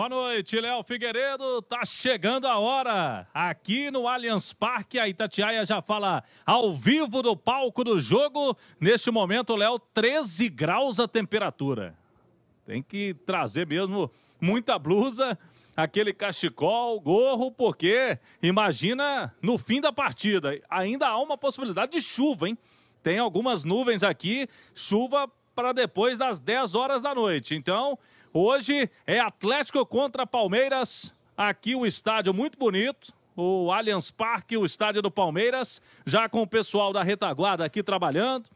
Boa noite, Léo Figueiredo. Tá chegando a hora. Aqui no Allianz Parque, a Itatiaia já fala ao vivo do palco do jogo. Neste momento, Léo, 13 graus a temperatura. Tem que trazer mesmo muita blusa, aquele cachecol, gorro, porque imagina no fim da partida, ainda há uma possibilidade de chuva, hein? Tem algumas nuvens aqui, chuva para depois das 10 horas da noite. Então, Hoje é Atlético contra Palmeiras. Aqui o estádio muito bonito, o Allianz Parque, o estádio do Palmeiras, já com o pessoal da retaguarda aqui trabalhando.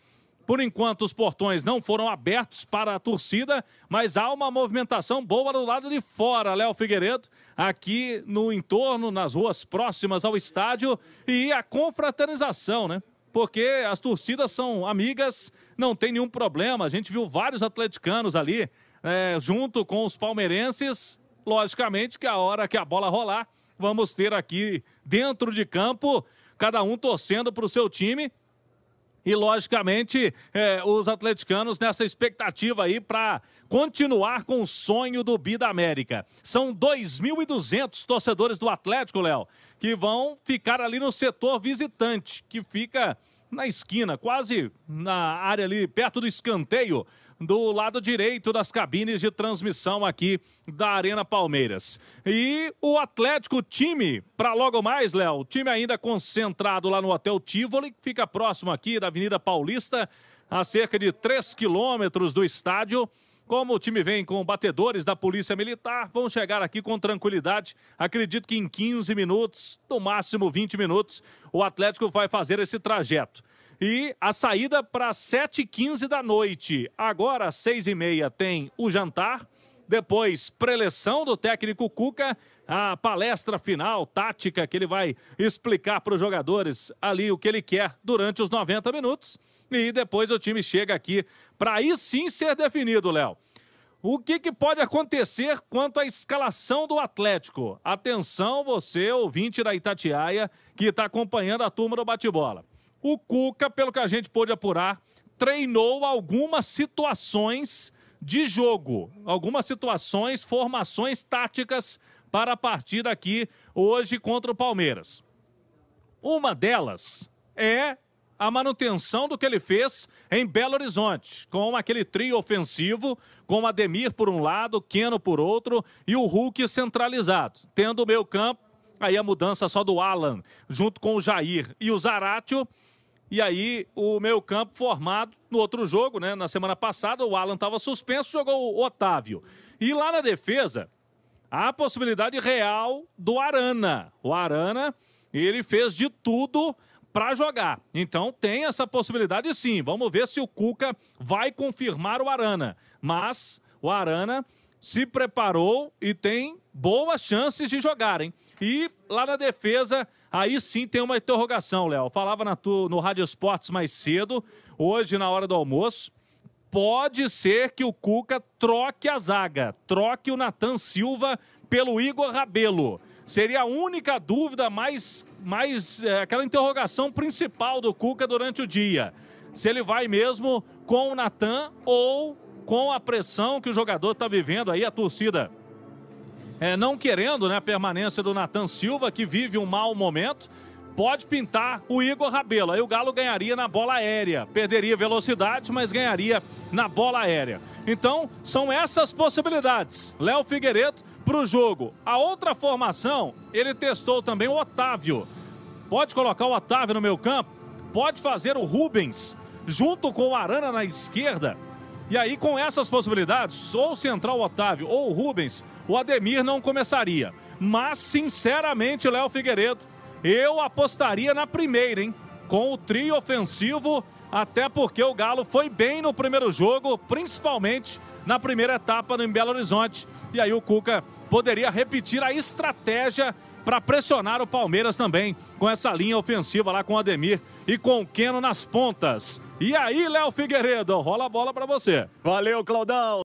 Por enquanto, os portões não foram abertos para a torcida, mas há uma movimentação boa do lado de fora, Léo Figueiredo, aqui no entorno, nas ruas próximas ao estádio e a confraternização, né? Porque as torcidas são amigas, não tem nenhum problema. A gente viu vários atleticanos ali é, junto com os palmeirenses. Logicamente que a hora que a bola rolar, vamos ter aqui dentro de campo, cada um torcendo para o seu time. E, logicamente, é, os atleticanos nessa expectativa aí para continuar com o sonho do Bida América. São 2.200 torcedores do Atlético, Léo, que vão ficar ali no setor visitante, que fica na esquina, quase na área ali perto do escanteio do lado direito das cabines de transmissão aqui da Arena Palmeiras. E o Atlético time, para logo mais, Léo, time ainda concentrado lá no Hotel Tivoli, que fica próximo aqui da Avenida Paulista, a cerca de 3 quilômetros do estádio. Como o time vem com batedores da Polícia Militar, vão chegar aqui com tranquilidade. Acredito que em 15 minutos, no máximo 20 minutos, o Atlético vai fazer esse trajeto. E a saída para 7h15 da noite. Agora, às 6h30, tem o jantar. Depois, preleção do técnico Cuca, a palestra final, tática, que ele vai explicar para os jogadores ali o que ele quer durante os 90 minutos. E depois o time chega aqui para aí sim ser definido, Léo. O que, que, pode acontecer quanto à escalação do Atlético? Atenção, você, ouvinte da Itatiaia, que está acompanhando a turma do bate-bola. O Cuca, pelo que a gente pôde apurar, treinou algumas situações de jogo, algumas situações, formações táticas para a partida aqui hoje contra o Palmeiras. Uma delas é a manutenção do que ele fez em Belo Horizonte, com aquele trio ofensivo, com Ademir por um lado, Keno por outro e o Hulk centralizado, tendo o meio campo, aí a mudança só do Alan, junto com o Jair e o Zaratio, e aí, o meio campo formado no outro jogo, né? Na semana passada, o Alan estava suspenso, jogou o Otávio. E lá na defesa, há a possibilidade real do Arana. O Arana, ele fez de tudo para jogar. Então tem essa possibilidade sim. Vamos ver se o Cuca vai confirmar o Arana. Mas o Arana se preparou e tem boas chances de jogar, hein? E lá na defesa Aí sim tem uma interrogação, Léo. Falava na tu, no Rádio Esportes mais cedo, hoje na hora do almoço. Pode ser que o Cuca troque a zaga, troque o Natan Silva pelo Igor Rabelo. Seria a única dúvida mais, mais é, aquela interrogação principal do Cuca durante o dia. Se ele vai mesmo com o Natan ou com a pressão que o jogador está vivendo aí, a torcida é, não querendo né, a permanência do Natan Silva, que vive um mau momento. Pode pintar o Igor Rabelo. Aí o Galo ganharia na bola aérea. Perderia velocidade, mas ganharia na bola aérea. Então, são essas possibilidades. Léo Figueiredo para o jogo. A outra formação, ele testou também o Otávio. Pode colocar o Otávio no meu campo. Pode fazer o Rubens junto com o Arana na esquerda e aí, com essas possibilidades, ou Central Otávio ou Rubens, o Ademir não começaria. Mas, sinceramente, Léo Figueiredo, eu apostaria na primeira, hein? Com o trio ofensivo, até porque o Galo foi bem no primeiro jogo, principalmente na primeira etapa no Belo Horizonte. E aí o Cuca poderia repetir a estratégia para pressionar o Palmeiras também com essa linha ofensiva lá com o Ademir e com o Keno nas pontas. E aí, Léo Figueiredo, rola a bola para você. Valeu, Claudão.